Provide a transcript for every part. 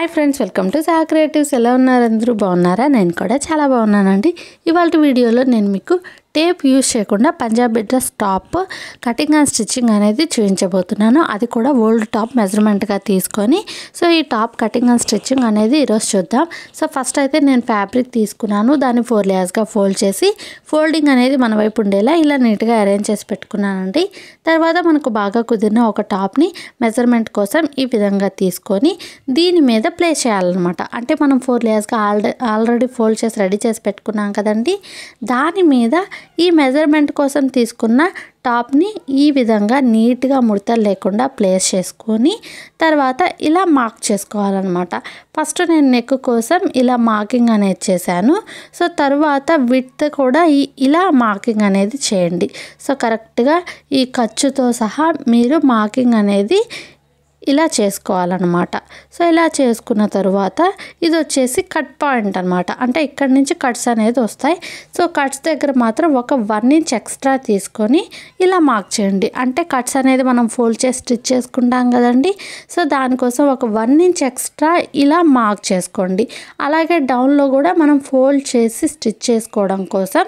hi friends welcome to సా creatives ఎలా ఉన్నారు అందరూ బాగున్నారా నేను కూడా చాలా బాగున్నానండి ఇవాళ వీడియోలో నేను మీకు టేప్ యూజ్ చేయకుండా Punjabi dress top cutting and stitching అనేది చూపించబోతున్నాను అది కూడా ఓల్డ్ టాప్ మెజర్మెంట్గా తీసుకొని సో ఈ టాప్ కటింగ్ అండ్ స్టిచ్చింగ్ అనేది ఈరోజు చూద్దాం సో ఫస్ట్ అయితే నేను ఫ్యాబ్రిక్ తీసుకున్నాను దాన్ని ఫోర్ లేయర్స్గా ఫోల్డ్ చేసి ఫోల్డింగ్ అనేది మన వైపు ఉండేలా ఇలా నీట్గా అరేంజ్ చేసి పెట్టుకున్నానండి తర్వాత మనకు బాగా కుదిరిన ఒక టాప్ని మెజర్మెంట్ కోసం ఈ విధంగా తీసుకొని దీని మీద ప్లేస్ చేయాలన్నమాట అంటే మనం ఫోర్ లేయర్స్గా ఆల్రెడీ ఆల్రెడీ ఫోల్డ్ చేసి రెడీ చేసి పెట్టుకున్నాం కదండి దాని మీద ఈ మెజర్మెంట్ కోసం తీసుకున్న టాప్ని ఈ విధంగా నీట్గా ముడతలు లేకుండా ప్లేస్ చేసుకొని తర్వాత ఇలా మార్క్ చేసుకోవాలన్నమాట ఫస్ట్ నేను నెక్ కోసం ఇలా మార్కింగ్ అనేది చేశాను సో తర్వాత విత్ కూడా ఈ ఇలా మార్కింగ్ అనేది చేయండి సో కరెక్ట్గా ఈ ఖర్చుతో సహా మీరు మార్కింగ్ అనేది ఇలా చేసుకోవాలన్నమాట సో ఇలా చేసుకున్న తర్వాత ఇది వచ్చేసి కట్ పాయింట్ అనమాట అంటే ఇక్కడ నుంచి కట్స్ అనేది వస్తాయి సో కట్స్ దగ్గర మాత్రం ఒక వన్ ఇంచ్ ఎక్స్ట్రా తీసుకొని ఇలా మార్క్ చేయండి అంటే కట్స్ అనేది మనం ఫోల్డ్ చేసి స్టిచ్ చేసుకుంటాం కదండి సో దానికోసం ఒక వన్ ఇంచ్ ఎక్స్ట్రా ఇలా మార్క్ చేసుకోండి అలాగే డౌన్లో కూడా మనం ఫోల్డ్ చేసి స్టిచ్ చేసుకోవడం కోసం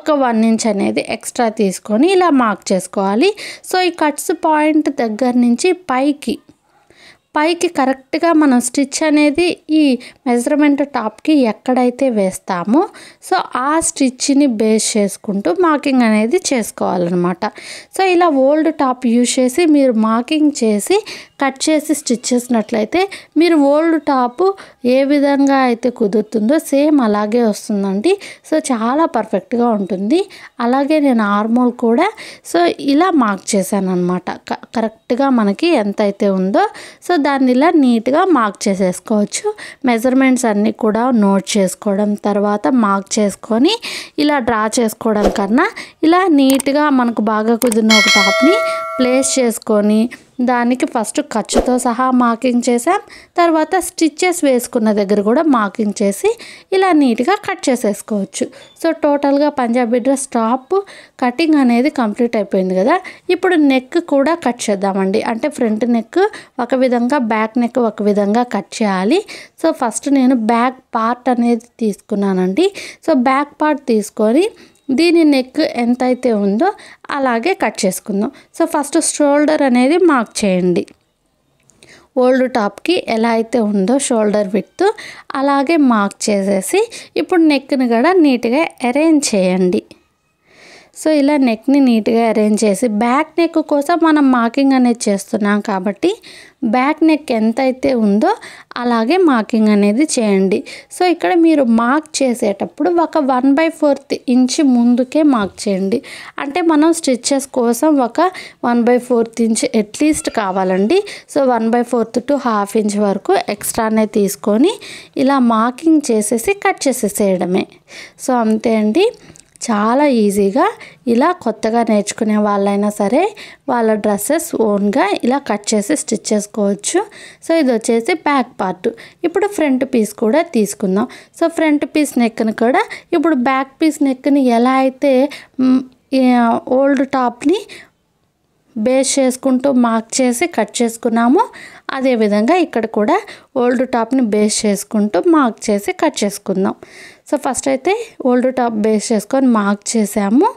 ఒక వన్ ఇంచ్ అనేది ఎక్స్ట్రా తీసుకొని ఇలా మార్క్ చేసుకోవాలి సో ఈ కట్స్ పాయింట్ దగ్గర నుంచి పైకి పైకి కరెక్ట్గా మనం స్టిచ్ అనేది ఈ మెజర్మెంట్ టాప్కి ఎక్కడైతే వేస్తామో సో ఆ స్టిచ్ని బేస్ చేసుకుంటూ మార్కింగ్ అనేది చేసుకోవాలన్నమాట సో ఇలా ఓల్డ్ టాప్ యూజ్ చేసి మీరు మార్కింగ్ చేసి కట్ చేసి స్టిచ్ చేసినట్లయితే మీరు ఓల్డ్ టాప్ ఏ విధంగా అయితే కుదురుతుందో సేమ్ అలాగే వస్తుందండి సో చాలా పర్ఫెక్ట్గా ఉంటుంది అలాగే నేను ఆర్మోల్ కూడా సో ఇలా మార్క్ చేశాను అనమాట కరెక్ట్గా మనకి ఎంత అయితే ఉందో సో దాన్ని ఇలా నీట్గా మార్క్ చేసేసుకోవచ్చు మెజర్మెంట్స్ అన్నీ కూడా నోట్ చేసుకోవడం తర్వాత మార్క్ చేసుకొని ఇలా డ్రా చేసుకోవడం కన్నా ఇలా నీట్గా మనకు బాగా కుదిరిన ఒక టాప్ని ప్లేస్ చేసుకొని దానికి ఫస్ట్ ఖర్చుతో సహా మార్కింగ్ చేసాం తర్వాత స్టిచ్చెస్ వేసుకున్న దగ్గర కూడా మార్కింగ్ చేసి ఇలా నీట్గా కట్ చేసేసుకోవచ్చు సో టోటల్గా పంజాబీ డ్రెస్ టాప్ కటింగ్ అనేది కంప్లీట్ అయిపోయింది కదా ఇప్పుడు నెక్ కూడా కట్ చేద్దామండి అంటే ఫ్రంట్ నెక్ ఒక విధంగా బ్యాక్ నెక్ ఒక విధంగా కట్ చేయాలి సో ఫస్ట్ నేను బ్యాక్ పార్ట్ అనేది తీసుకున్నానండి సో బ్యాక్ పార్ట్ తీసుకొని దీని నెక్ ఎంతైతే ఉందో అలాగే కట్ చేసుకుందాం సో ఫస్ట్ షోల్డర్ అనేది మార్క్ చేయండి ఓల్డ్ టాప్కి ఎలా అయితే ఉందో షోల్డర్ విత్ అలాగే మార్క్ చేసేసి ఇప్పుడు నెక్ని కూడా నీట్గా అరేంజ్ చేయండి సో ఇలా నెక్ని నీట్గా అరేంజ్ చేసి బ్యాక్ నెక్ కోసం మనం మార్కింగ్ అనేది చేస్తున్నాం కాబట్టి బ్యాక్ నెక్ ఎంత అయితే ఉందో అలాగే మార్కింగ్ అనేది చేయండి సో ఇక్కడ మీరు మార్క్ చేసేటప్పుడు ఒక వన్ బై ఫోర్త్ ఇంచ్ ముందుకే మార్క్ చేయండి అంటే మనం స్టిచ్చెస్ కోసం ఒక one by fourth inch at least కావాలండి so one by fourth to half inch వరకు ఎక్స్ట్రానే తీసుకొని ఇలా మార్కింగ్ చేసేసి కట్ చేసేసేయడమే సో అంతే అండి చాలా ఈజీగా ఇలా కొత్తగా నేర్చుకునే వాళ్ళైనా సరే వాళ్ళ డ్రెస్సెస్ ఓన్గా ఇలా కట్ చేసి స్టిచ్ చేసుకోవచ్చు సో ఇది వచ్చేసి బ్యాక్ పార్ట్ ఇప్పుడు ఫ్రంట్ పీస్ కూడా తీసుకుందాం సో ఫ్రంట్ పీస్ నెక్ని కూడా ఇప్పుడు బ్యాక్ పీస్ నెక్ని ఎలా అయితే ఓల్డ్ టాప్ని బేస్ చేసుకుంటూ మార్క్ చేసి కట్ చేసుకున్నాము అదేవిధంగా ఇక్కడ కూడా ఓల్డ్ టాప్ని బేస్ చేసుకుంటూ మార్క్ చేసి కట్ చేసుకుందాం సో ఫస్ట్ అయితే ఓల్డ్ టాప్ బేస్ చేసుకొని మార్క్ చేసాము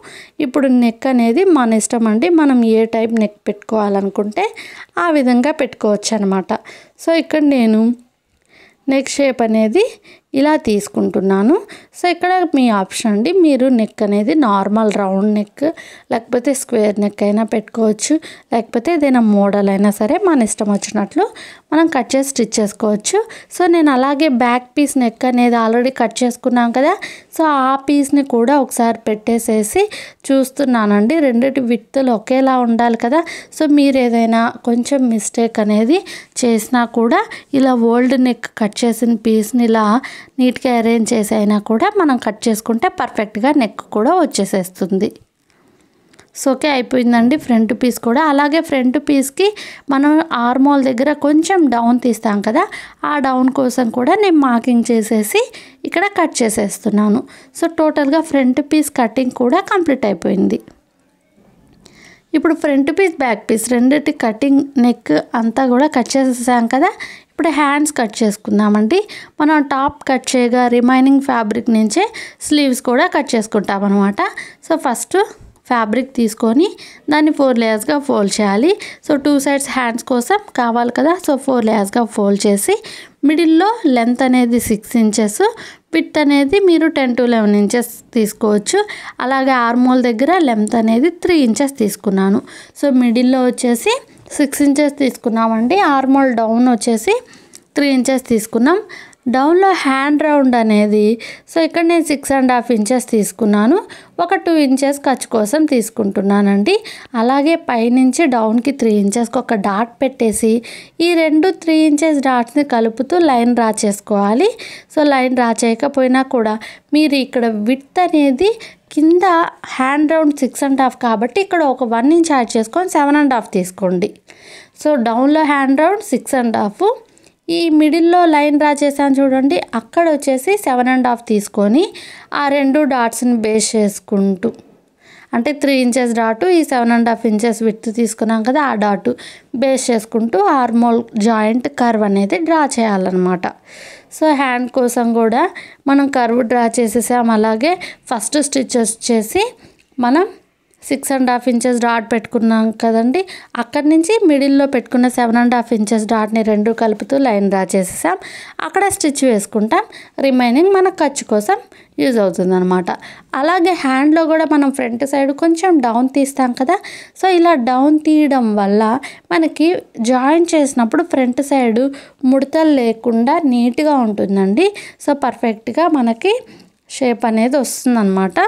ఇప్పుడు నెక్ అనేది మన ఇష్టం అండి మనం ఏ టైప్ నెక్ పెట్టుకోవాలనుకుంటే ఆ విధంగా పెట్టుకోవచ్చు అనమాట సో ఇక్కడ నేను నెక్ షేప్ అనేది ఇలా తీసుకుంటున్నాను సో ఇక్కడ మీ ఆప్షన్ అండి మీరు నెక్ అనేది నార్మల్ రౌండ్ నెక్ లేకపోతే స్క్వేర్ నెక్ అయినా పెట్టుకోవచ్చు లేకపోతే ఏదైనా మోడల్ అయినా సరే మన ఇష్టం వచ్చినట్లు మనం కట్ చేసి స్టిచ్ చేసుకోవచ్చు సో నేను అలాగే బ్యాక్ పీస్ నెక్ అనేది ఆల్రెడీ కట్ చేసుకున్నాం కదా సో ఆ పీస్ని కూడా ఒకసారి పెట్టేసేసి చూస్తున్నానండి రెండిటి విత్తులు ఒకేలా ఉండాలి కదా సో మీరు ఏదైనా కొంచెం మిస్టేక్ అనేది చేసినా కూడా ఇలా ఓల్డ్ నెక్ కట్ చేసిన పీస్ని ఇలా నీట్గా అరేంజ్ చేసి అయినా కూడా మనం కట్ చేసుకుంటే పర్ఫెక్ట్గా నెక్ కూడా వచ్చేసేస్తుంది సోకే అయిపోయిందండి ఫ్రంట్ పీస్ కూడా అలాగే ఫ్రంట్ పీస్కి మనం ఆర్మోల్ దగ్గర కొంచెం డౌన్ తీస్తాం కదా ఆ డౌన్ కోసం కూడా నేను మార్కింగ్ చేసేసి ఇక్కడ కట్ చేసేస్తున్నాను సో టోటల్గా ఫ్రంట్ పీస్ కటింగ్ కూడా కంప్లీట్ అయిపోయింది ఇప్పుడు ఫ్రంట్ పీస్ బ్యాక్ పీస్ రెండింటి కటింగ్ నెక్ అంతా కూడా కట్ చేసేసాం కదా ఇప్పుడు హ్యాండ్స్ కట్ చేసుకుందామండి మనం టాప్ కట్ చేయగా రిమైనింగ్ ఫ్యాబ్రిక్ నుంచే స్లీవ్స్ కూడా కట్ చేసుకుంటాం అనమాట సో ఫస్ట్ ఫ్యాబ్రిక్ తీసుకొని దాన్ని ఫోర్ లేయర్స్గా ఫోల్డ్ చేయాలి సో టూ సైడ్స్ హ్యాండ్స్ కోసం కావాలి కదా సో ఫోర్ లేయర్స్గా ఫోల్డ్ చేసి మిడిల్లో లెంత్ అనేది సిక్స్ ఇంచెస్ పిట్ అనేది మీరు టెన్ టు లెవెన్ ఇంచెస్ తీసుకోవచ్చు అలాగే ఆర్మోల్ దగ్గర లెంత్ అనేది త్రీ ఇంచెస్ తీసుకున్నాను సో మిడిల్లో వచ్చేసి సిక్స్ ఇంచెస్ తీసుకున్నామండి ఆర్మోల్ డౌన్ వచ్చేసి త్రీ ఇంచెస్ తీసుకున్నాం డౌన్లో హ్యాండ్ రౌండ్ అనేది సో ఇక్కడ నేను సిక్స్ అండ్ హాఫ్ ఇంచెస్ తీసుకున్నాను ఒక టూ ఇంచెస్ ఖర్చు కోసం తీసుకుంటున్నానండి అలాగే పైనుంచి డౌన్కి త్రీ ఇంచెస్కి ఒక డాట్ పెట్టేసి ఈ రెండు త్రీ ఇంచెస్ డాట్స్ని కలుపుతూ లైన్ డ్రా చేసుకోవాలి సో లైన్ డ్రా చేయకపోయినా కూడా మీరు ఇక్కడ విత్ అనేది కింద hand round six and half కాబట్టి ఇక్కడ ఒక వన్ ఇంచ్ యాడ్ చేసుకొని సెవెన్ అండ్ హాఫ్ తీసుకోండి సో డౌన్లో hand round six and half ఈ మిడిల్లో లైన్ డ్రా చేశాను చూడండి అక్కడ వచ్చేసి సెవెన్ అండ్ హాఫ్ తీసుకొని ఆ రెండు డాట్స్ని బేస్ చేసుకుంటూ అంటే త్రీ ఇంచెస్ డాటు ఈ seven and half inches width తీసుకున్నాం కదా ఆ డాటు బేస్ చేసుకుంటూ ఆర్మోల్ జాయింట్ కర్వ్ అనేది డ్రా చేయాలన్నమాట సో హ్యాండ్ కోసం కూడా మనం కర్వ్ డ్రా చేసేసాం అలాగే ఫస్ట్ స్టిచ్ వచ్చేసి మనం six and half inches dot పెట్టుకున్నాం కదండి అక్కడి నుంచి మిడిల్లో పెట్టుకున్న సెవెన్ అండ్ హాఫ్ ఇంచెస్ డాట్ని రెండు కలుపుతూ లైన్ డ్రా చేసేసాం అక్కడ స్టిచ్ వేసుకుంటాం రిమైనింగ్ మన ఖర్చు కోసం యూజ్ అవుతుందనమాట అలాగే హ్యాండ్లో కూడా మనం ఫ్రంట్ సైడ్ కొంచెం డౌన్ తీస్తాం కదా సో ఇలా డౌన్ తీయడం వల్ల మనకి జాయిన్ చేసినప్పుడు ఫ్రంట్ సైడు ముడతలు లేకుండా నీట్గా ఉంటుందండి సో పర్ఫెక్ట్గా మనకి షేప్ అనేది వస్తుందన్నమాట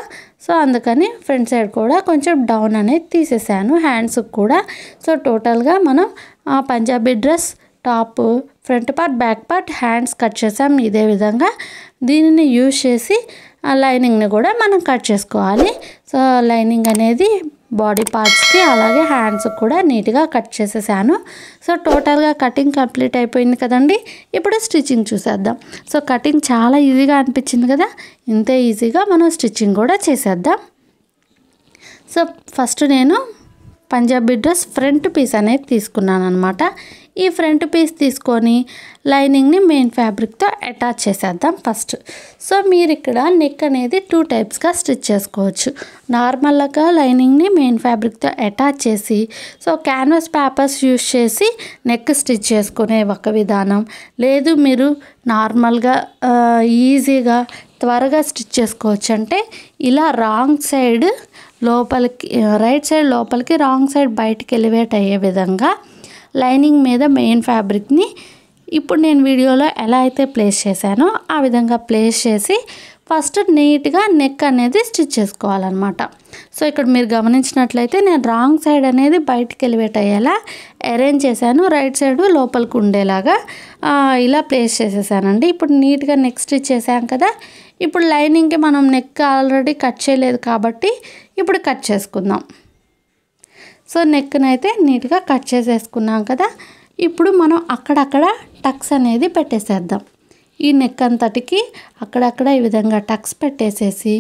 సో అందుకని ఫ్రంట్ సైడ్ కూడా కొంచెం డౌన్ అనేది తీసేసాను హ్యాండ్స్కి కూడా సో టోటల్గా మనం ఆ Punjabi dress top front part back part hands cut చేసాం ఇదే విధంగా దీనిని యూజ్ చేసి ఆ లైనింగ్ని కూడా మనం కట్ చేసుకోవాలి సో లైనింగ్ అనేది బాడీ పార్ట్స్కి అలాగే హ్యాండ్స్కి కూడా నీట్గా కట్ చేసేసాను సో టోటల్గా కటింగ్ కంప్లీట్ అయిపోయింది కదండి ఇప్పుడు స్టిచ్చింగ్ చూసేద్దాం సో కటింగ్ చాలా ఈజీగా అనిపించింది కదా ఇంత ఈజీగా మనం స్టిచ్చింగ్ కూడా చేసేద్దాం సో ఫస్ట్ నేను పంజాబీ డ్రెస్ ఫ్రంట్ పీస్ అనేది తీసుకున్నాను అనమాట ఈ ఫ్రంట్ పీస్ తీసుకొని లైనింగ్ని మెయిన్ ఫ్యాబ్రిక్తో అటాచ్ చేసేద్దాం ఫస్ట్ సో మీరు ఇక్కడ నెక్ అనేది టూ టైప్స్గా స్టిచ్ చేసుకోవచ్చు నార్మల్గా లైనింగ్ని మెయిన్ ఫ్యాబ్రిక్తో అటాచ్ చేసి సో క్యాన్వాస్ పేపర్స్ యూస్ చేసి నెక్ స్టిచ్ చేసుకునే ఒక విధానం లేదు మీరు నార్మల్గా ఈజీగా త్వరగా స్టిచ్ చేసుకోవచ్చు అంటే ఇలా రాంగ్ సైడ్ లోపలికి రైట్ సైడ్ లోపలికి రాంగ్ సైడ్ బయటికి ఎలివేట్ అయ్యే విధంగా లైనింగ్ మీద మెయిన్ ఫ్యాబ్రిక్ని ఇప్పుడు నేను వీడియోలో ఎలా అయితే ప్లేస్ చేశానో ఆ విధంగా ప్లేస్ చేసి ఫస్ట్ నీట్గా నెక్ అనేది స్టిచ్ చేసుకోవాలన్నమాట సో ఇక్కడ మీరు గమనించినట్లయితే నేను రాంగ్ సైడ్ అనేది బయటికి ఎలివేట్ అయ్యేలా అరేంజ్ చేశాను రైట్ సైడ్ లోపలికి ఉండేలాగా ఇలా ప్లేస్ చేసేసానండి ఇప్పుడు నీట్గా నెక్ స్టిచ్ చేసాం కదా ఇప్పుడు లైనింగ్కి మనం నెక్ ఆల్రెడీ కట్ చేయలేదు కాబట్టి ఇప్పుడు కట్ చేసుకుందాం సో అయితే నీట్గా కట్ చేసేసుకున్నాం కదా ఇప్పుడు మనం అక్కడక్కడ టక్స్ అనేది పెట్టేసేద్దాం ఈ నెక్ అంతటికి అక్కడక్కడ ఈ విధంగా టక్స్ పెట్టేసేసి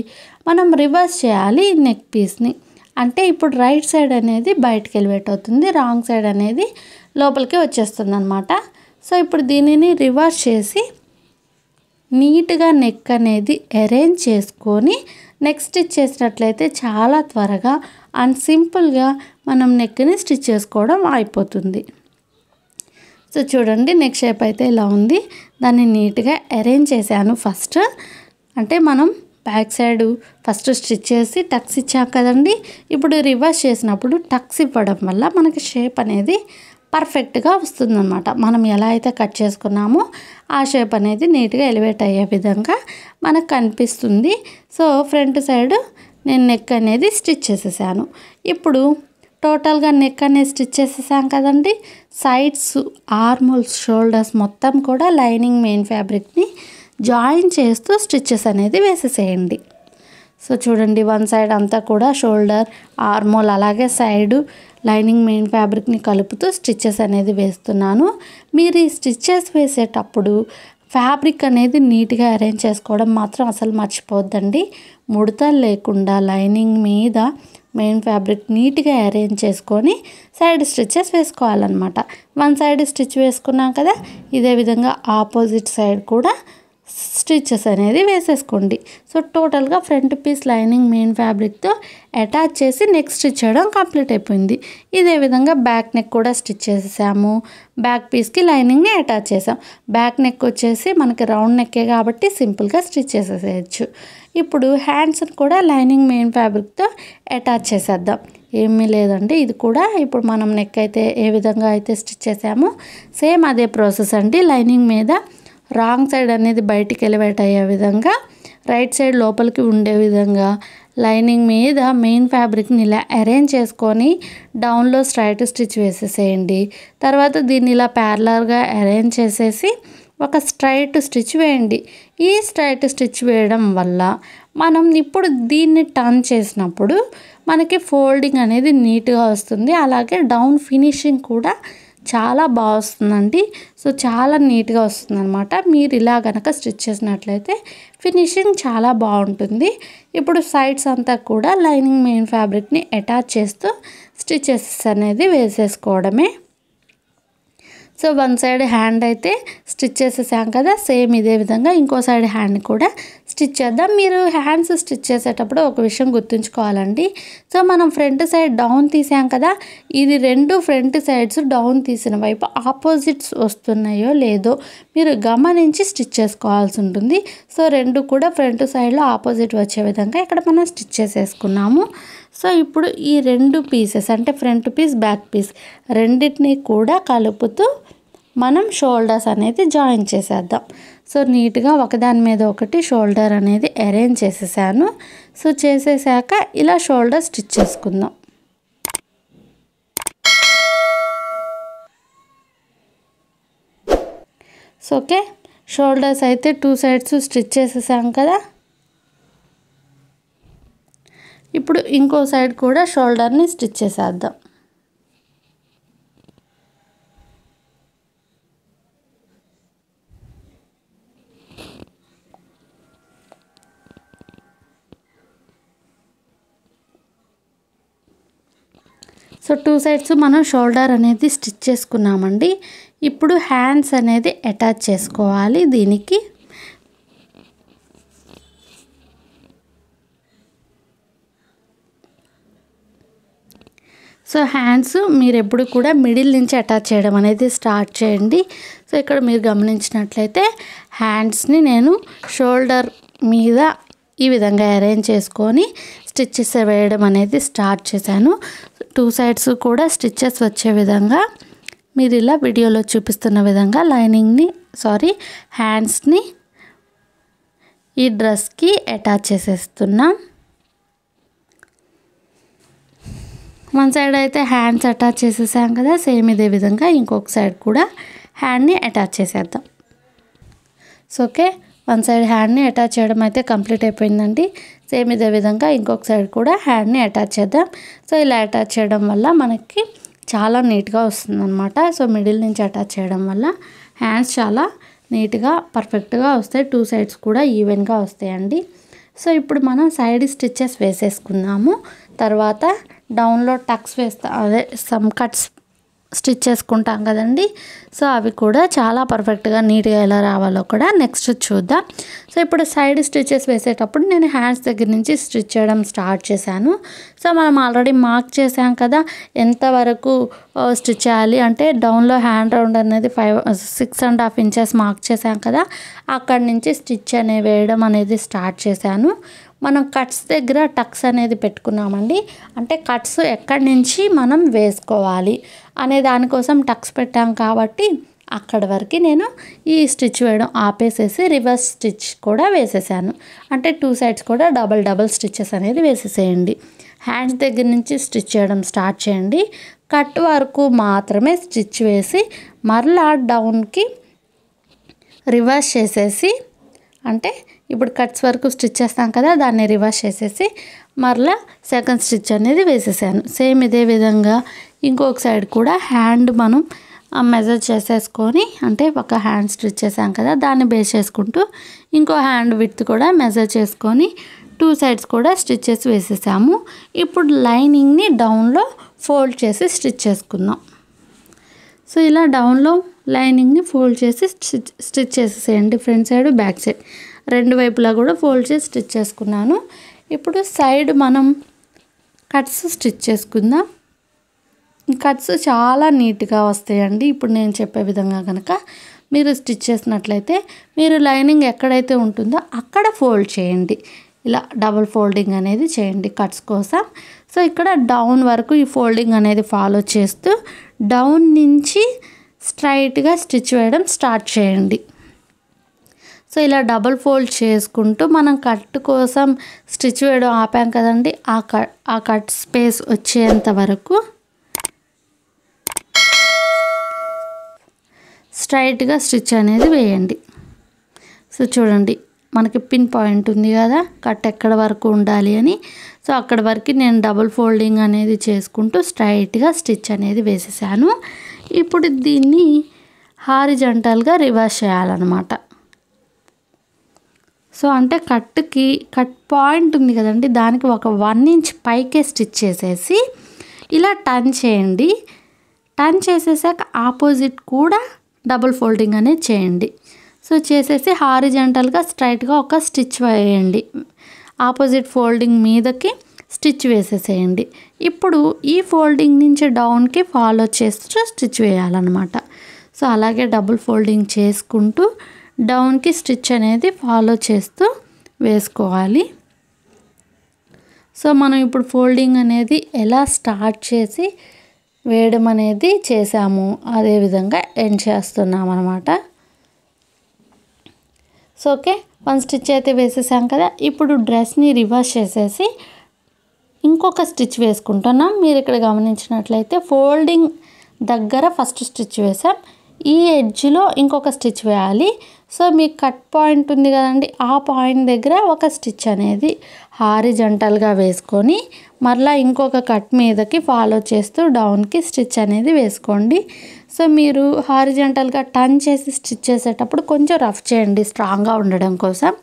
మనం రివర్స్ చేయాలి ఈ నెక్ పీస్ని అంటే ఇప్పుడు రైట్ సైడ్ అనేది బయటకు ఎలివేట్ అవుతుంది రాంగ్ సైడ్ అనేది లోపలికి వచ్చేస్తుంది అనమాట సో ఇప్పుడు దీనిని రివర్స్ చేసి నీట్గా నెక్ అనేది అరేంజ్ చేసుకొని నెక్స్ట్ స్టిచ్ చేసినట్లయితే చాలా త్వరగా అండ్ సింపుల్గా మనం నెక్ని స్టిచ్ చేసుకోవడం అయిపోతుంది సో చూడండి నెక్ షేప్ అయితే ఇలా ఉంది దాన్ని నీట్గా అరేంజ్ చేశాను ఫస్ట్ అంటే మనం బ్యాక్ సైడ్ ఫస్ట్ స్టిచ్ చేసి టక్స్ ఇచ్చాం కదండి ఇప్పుడు రివర్స్ చేసినప్పుడు టక్స్ ఇవ్వడం వల్ల మనకి షేప్ అనేది పర్ఫెక్ట్గా వస్తుందన్నమాట మనం ఎలా అయితే కట్ చేసుకున్నామో ఆ షేప్ అనేది నీట్గా ఎలివేట్ అయ్యే విధంగా మనకు కనిపిస్తుంది సో ఫ్రంట్ సైడ్ నేను నెక్ అనేది స్టిచ్ చేసేసాను ఇప్పుడు టోటల్గా నెక్ అనేది స్టిచ్ చేసేసాం కదండి సైడ్స్ ఆర్మోల్స్ షోల్డర్స్ మొత్తం కూడా లైనింగ్ మెయిన్ ఫ్యాబ్రిక్ని జాయిన్ చేస్తూ స్టిచ్చెస్ అనేది వేసేసేయండి సో చూడండి వన్ సైడ్ అంతా కూడా షోల్డర్ ఆర్మోల్ అలాగే సైడు లైనింగ్ మెయిన్ ఫ్యాబ్రిక్ని కలుపుతూ స్టిచ్చెస్ అనేది వేస్తున్నాను మీరు ఈ స్టిచ్చెస్ వేసేటప్పుడు ఫ్యాబ్రిక్ అనేది నీట్గా అరేంజ్ చేసుకోవడం మాత్రం అసలు మర్చిపోద్దండి ముడతలు లేకుండా లైనింగ్ మీద మెయిన్ ఫ్యాబ్రిక్ నీట్గా అరేంజ్ చేసుకొని సైడ్ స్టిచ్చెస్ వేసుకోవాలన్నమాట వన్ సైడ్ స్టిచ్ వేసుకున్నాం కదా ఇదే విధంగా ఆపోజిట్ సైడ్ కూడా స్టిచ్చెస్ అనేది వేసేసుకోండి సో టోటల్గా ఫ్రంట్ పీస్ లైనింగ్ మెయిన్ ఫ్యాబ్రిక్తో అటాచ్ చేసి నెక్ స్టిచ్ చేయడం కంప్లీట్ అయిపోయింది ఇదే విధంగా బ్యాక్ నెక్ కూడా స్టిచ్ చేసేసాము బ్యాక్ పీస్కి లైనింగ్ని అటాచ్ చేసాం బ్యాక్ నెక్ వచ్చేసి మనకి రౌండ్ నెక్కే కాబట్టి సింపుల్గా స్టిచ్ చేసేసేయచ్చు ఇప్పుడు హ్యాండ్స్ని కూడా లైనింగ్ మెయిన్ ఫ్యాబ్రిక్తో అటాచ్ చేసేద్దాం ఏమీ లేదండి ఇది కూడా ఇప్పుడు మనం నెక్ అయితే ఏ విధంగా అయితే స్టిచ్ చేసామో సేమ్ అదే ప్రాసెస్ అండి లైనింగ్ మీద రాంగ్ సైడ్ అనేది బయటికి ఎలివేట్ అయ్యే విధంగా రైట్ సైడ్ లోపలికి ఉండే విధంగా లైనింగ్ మీద మెయిన్ ఫ్యాబ్రిక్ని ఇలా అరేంజ్ చేసుకొని డౌన్లో స్ట్రైట్ స్టిచ్ వేసేసేయండి తర్వాత దీన్ని ఇలా ప్యారలర్గా అరేంజ్ చేసేసి ఒక స్ట్రైట్ స్టిచ్ వేయండి ఈ స్ట్రైట్ స్టిచ్ వేయడం వల్ల మనం ఇప్పుడు దీన్ని టర్న్ చేసినప్పుడు మనకి ఫోల్డింగ్ అనేది నీట్గా వస్తుంది అలాగే డౌన్ ఫినిషింగ్ కూడా చాలా బాగా వస్తుందండి సో చాలా నీట్గా వస్తుందనమాట మీరు ఇలా కనుక స్టిచ్ చేసినట్లయితే ఫినిషింగ్ చాలా బాగుంటుంది ఇప్పుడు సైడ్స్ అంతా కూడా లైనింగ్ మెయిన్ ఫ్యాబ్రిక్ని అటాచ్ చేస్తూ స్టిచ్చెస్ అనేది వేసేసుకోవడమే సో వన్ సైడ్ హ్యాండ్ అయితే స్టిచ్ చేసేసాం కదా సేమ్ ఇదే విధంగా ఇంకో సైడ్ హ్యాండ్ కూడా స్టిచ్ చేద్దాం మీరు హ్యాండ్స్ స్టిచ్ చేసేటప్పుడు ఒక విషయం గుర్తుంచుకోవాలండి సో మనం ఫ్రంట్ సైడ్ డౌన్ తీసాం కదా ఇది రెండు ఫ్రంట్ సైడ్స్ డౌన్ తీసిన వైపు ఆపోజిట్స్ వస్తున్నాయో లేదో మీరు గమనించి స్టిచ్ చేసుకోవాల్సి ఉంటుంది సో రెండు కూడా ఫ్రంట్ సైడ్లో ఆపోజిట్ వచ్చే విధంగా ఇక్కడ మనం స్టిచ్ చేసేసుకున్నాము సో ఇప్పుడు ఈ రెండు పీసెస్ అంటే ఫ్రంట్ పీస్ బ్యాక్ పీస్ రెండింటినీ కూడా కలుపుతూ మనం షోల్డర్స్ అనేది జాయిన్ చేసేద్దాం సో నీట్గా ఒకదాని మీద ఒకటి షోల్డర్ అనేది అరేంజ్ చేసేసాను సో చేసేసాక ఇలా షోల్డర్ స్టిచ్ చేసుకుందాం సో ఓకే షోల్డర్స్ అయితే టూ సైడ్స్ స్టిచ్ చేసేసాం కదా ఇప్పుడు ఇంకో సైడ్ కూడా షోల్డర్ని స్టిచ్ చేసేద్దాం సో టూ సైడ్స్ మనం షోల్డర్ అనేది స్టిచ్ చేసుకున్నామండి ఇప్పుడు హ్యాండ్స్ అనేది అటాచ్ చేసుకోవాలి దీనికి సో హ్యాండ్స్ మీరు ఎప్పుడు కూడా మిడిల్ నుంచి అటాచ్ చేయడం అనేది స్టార్ట్ చేయండి సో ఇక్కడ మీరు గమనించినట్లయితే హ్యాండ్స్ని నేను షోల్డర్ మీద ఈ విధంగా అరేంజ్ చేసుకొని స్టిచ్చెస్ వేయడం అనేది స్టార్ట్ చేశాను టూ సైడ్స్ కూడా స్టిచ్చెస్ వచ్చే విధంగా మీరు ఇలా వీడియోలో చూపిస్తున్న విధంగా లైనింగ్ని సారీ హ్యాండ్స్ని ఈ డ్రెస్కి అటాచ్ చేసేస్తున్నాం వన్ సైడ్ అయితే హ్యాండ్స్ అటాచ్ చేసేసాం కదా సేమ్ ఇదే విధంగా ఇంకొక సైడ్ కూడా హ్యాండ్ని అటాచ్ చేసేద్దాం సో ఓకే వన్ సైడ్ హ్యాండ్ని అటాచ్ చేయడం అయితే కంప్లీట్ అయిపోయిందండి సేమ్ ఇదే విధంగా ఇంకొక సైడ్ కూడా హ్యాండ్ని అటాచ్ చేద్దాం సో ఇలా అటాచ్ చేయడం వల్ల మనకి చాలా నీట్గా వస్తుందన్నమాట సో మిడిల్ నుంచి అటాచ్ చేయడం వల్ల హ్యాండ్స్ చాలా నీట్గా పర్ఫెక్ట్గా వస్తాయి టూ సైడ్స్ కూడా ఈవెన్గా వస్తాయండి సో ఇప్పుడు మనం సైడ్ స్టిచ్చెస్ వేసేసుకున్నాము తర్వాత డౌన్లో టక్స్ వేస్తా అదే సమ్ కట్స్ స్టిచ్ చేసుకుంటాం కదండి సో అవి కూడా చాలా పర్ఫెక్ట్గా నీట్గా ఎలా రావాలో కూడా నెక్స్ట్ చూద్దాం సో ఇప్పుడు సైడ్ స్టిచ్చెస్ వేసేటప్పుడు నేను హ్యాండ్స్ దగ్గర నుంచి స్టిచ్ చేయడం స్టార్ట్ చేశాను సో మనం ఆల్రెడీ మార్క్ చేసాం కదా ఎంతవరకు స్టిచ్ చేయాలి అంటే డౌన్లో హ్యాండ్ రౌండ్ అనేది five six and half inches mark చేసాం కదా అక్కడి నుంచి స్టిచ్ అనేది వేయడం అనేది స్టార్ట్ చేశాను మనం కట్స్ దగ్గర టక్స్ అనేది పెట్టుకున్నామండి అంటే కట్స్ ఎక్కడి నుంచి మనం వేసుకోవాలి అనే దానికోసం టక్స్ పెట్టాం కాబట్టి అక్కడి వరకు నేను ఈ స్టిచ్ వేయడం ఆపేసేసి రివర్స్ స్టిచ్ కూడా వేసేసాను అంటే టూ సైడ్స్ కూడా డబల్ డబల్ స్టిచ్చెస్ అనేది వేసేసేయండి హ్యాండ్స్ దగ్గర నుంచి స్టిచ్ చేయడం స్టార్ట్ చేయండి కట్ వరకు మాత్రమే స్టిచ్ వేసి మరలా డౌన్కి రివర్స్ చేసేసి అంటే ఇప్పుడు కట్స్ వరకు స్టిచ్ చేస్తాం కదా దాన్ని రివర్స్ చేసేసి మరలా సెకండ్ స్టిచ్ అనేది వేసేసాను సేమ్ ఇదే విధంగా ఇంకొక సైడ్ కూడా హ్యాండ్ మనం మెజర్ చేసేసుకొని అంటే ఒక హ్యాండ్ స్టిచ్ చేసాం కదా దాన్ని బేస్ చేసుకుంటూ ఇంకో హ్యాండ్ విత్ కూడా మెజర్ చేసుకొని టూ సైడ్స్ కూడా స్టిచ్ చేసి వేసేసాము ఇప్పుడు లైనింగ్ని డౌన్లో ఫోల్డ్ చేసి స్టిచ్ చేసుకుందాం సో ఇలా డౌన్లో లైనింగ్ని ఫోల్డ్ చేసి స్టిచ్ స్టిచ్ చేసేసేయండి ఫ్రంట్ సైడ్ బ్యాక్ సైడ్ రెండు వైపులా కూడా ఫోల్డ్ చేసి స్టిచ్ చేసుకున్నాను ఇప్పుడు సైడ్ మనం కట్స్ స్టిచ్ చేసుకుందాం కట్స్ చాలా నీట్గా వస్తాయండి ఇప్పుడు నేను చెప్పే విధంగా కనుక మీరు స్టిచ్ చేసినట్లయితే మీరు లైనింగ్ ఎక్కడైతే ఉంటుందో అక్కడ ఫోల్డ్ చేయండి ఇలా డబుల్ ఫోల్డింగ్ అనేది చేయండి కట్స్ కోసం సో ఇక్కడ డౌన్ వరకు ఈ ఫోల్డింగ్ అనేది ఫాలో చేస్తూ డౌన్ నుంచి స్ట్రైట్గా స్టిచ్ వేయడం స్టార్ట్ చేయండి సో ఇలా డబుల్ ఫోల్డ్ చేసుకుంటూ మనం కట్ కోసం స్టిచ్ వేయడం ఆపాం కదండి ఆ కట్ ఆ కట్ స్పేస్ వచ్చేంత వరకు స్ట్రైట్గా స్టిచ్ అనేది వేయండి సో చూడండి మనకి పిన్ పాయింట్ ఉంది కదా కట్ ఎక్కడ వరకు ఉండాలి అని సో అక్కడ వరకు నేను డబుల్ ఫోల్డింగ్ అనేది చేసుకుంటూ స్ట్రైట్గా స్టిచ్ అనేది వేసేసాను ఇప్పుడు దీన్ని హారిజంటల్గా రివర్స్ చేయాలన్నమాట సో అంటే కట్కి కట్ పాయింట్ ఉంది కదండి దానికి ఒక వన్ ఇంచ్ పైకే స్టిచ్ చేసేసి ఇలా టర్న్ చేయండి టర్న్ చేసేసాక ఆపోజిట్ కూడా డబుల్ ఫోల్డింగ్ అనేది చేయండి సో చేసేసి హారిజంటల్గా స్ట్రైట్గా ఒక స్టిచ్ వేయండి ఆపోజిట్ ఫోల్డింగ్ మీదకి స్టిచ్ వేసేసేయండి ఇప్పుడు ఈ ఫోల్డింగ్ నుంచి డౌన్కి ఫాలో చేస్తూ స్టిచ్ వేయాలన్నమాట సో అలాగే డబుల్ ఫోల్డింగ్ చేసుకుంటూ డౌన్కి స్టిచ్ అనేది ఫాలో చేస్తూ వేసుకోవాలి సో మనం ఇప్పుడు ఫోల్డింగ్ అనేది ఎలా స్టార్ట్ చేసి వేయడం అనేది చేసాము అదేవిధంగా ఎండ్ చేస్తున్నాం అనమాట సో ఓకే వన్ స్టిచ్ అయితే వేసేసాం కదా ఇప్పుడు డ్రెస్ని రివర్స్ చేసేసి ఇంకొక స్టిచ్ వేసుకుంటున్నాం మీరు ఇక్కడ గమనించినట్లయితే ఫోల్డింగ్ దగ్గర ఫస్ట్ స్టిచ్ వేసాం ఈ ఎడ్జ్లో ఇంకొక స్టిచ్ వేయాలి సో మీకు కట్ పాయింట్ ఉంది కదండి ఆ పాయింట్ దగ్గర ఒక స్టిచ్ అనేది హారిజంటల్గా వేసుకొని మరలా ఇంకొక కట్ మీదకి ఫాలో చేస్తూ డౌన్కి స్టిచ్ అనేది వేసుకోండి సో మీరు హారిజెంటల్గా టర్న్ చేసి స్టిచ్ చేసేటప్పుడు కొంచెం రఫ్ చేయండి స్ట్రాంగ్గా ఉండడం కోసం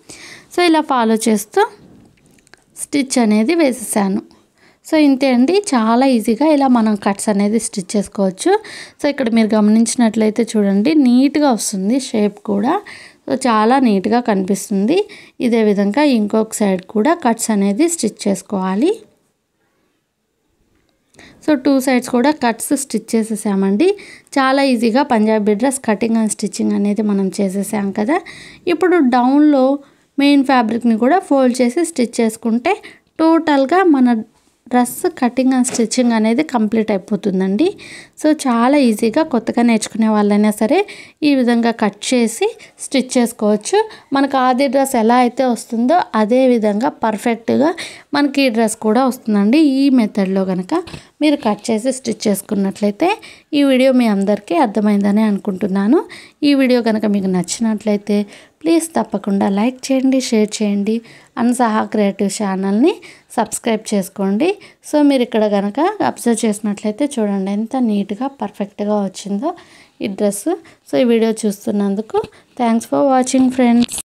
సో ఇలా ఫాలో చేస్తూ స్టిచ్ అనేది వేసేసాను సో ఇంతే అండి చాలా ఈజీగా ఇలా మనం కట్స్ అనేది స్టిచ్ చేసుకోవచ్చు సో ఇక్కడ మీరు గమనించినట్లయితే చూడండి నీట్గా వస్తుంది షేప్ కూడా సో చాలా నీట్గా కనిపిస్తుంది ఇదే విధంగా ఇంకొక సైడ్ కూడా కట్స్ అనేది స్టిచ్ చేసుకోవాలి సో టూ సైడ్స్ కూడా కట్స్ స్టిచ్ చేసేసామండి చాలా ఈజీగా Punjabi dress cutting and stitching అనేది మనం చేసేసాం కదా ఇప్పుడు డౌన్లో మెయిన్ ఫ్యాబ్రిక్ని కూడా ఫోల్డ్ చేసి స్టిచ్ చేసుకుంటే టోటల్గా మన డ్రెస్ కటింగ్ అండ్ స్టిచ్చింగ్ అనేది కంప్లీట్ అయిపోతుందండి సో చాలా ఈజీగా కొత్తగా నేర్చుకునే వాళ్ళైనా సరే ఈ విధంగా కట్ చేసి స్టిచ్ చేసుకోవచ్చు మనకు ఆది డ్రెస్ ఎలా అయితే వస్తుందో అదే విధంగా పర్ఫెక్ట్గా మనకి ఈ డ్రెస్ కూడా వస్తుందండి ఈ మెథడ్లో కనుక మీరు కట్ చేసి స్టిచ్ చేసుకున్నట్లయితే ఈ వీడియో మీ అందరికీ అర్థమైందని అనుకుంటున్నాను ఈ వీడియో కనుక మీకు నచ్చినట్లయితే ప్లీజ్ తప్పకుండా లైక్ చేయండి షేర్ చేయండి అండ్ సహా క్రియేటివ్ ఛానల్ని సబ్స్క్రైబ్ చేసుకోండి సో మీరు ఇక్కడ కనుక అబ్జర్వ్ చేసినట్లయితే చూడండి ఎంత నీట్గా పర్ఫెక్ట్గా వచ్చిందో ఈ డ్రెస్ సో ఈ వీడియో చూస్తున్నందుకు థ్యాంక్స్ ఫర్ వాచింగ్ ఫ్రెండ్స్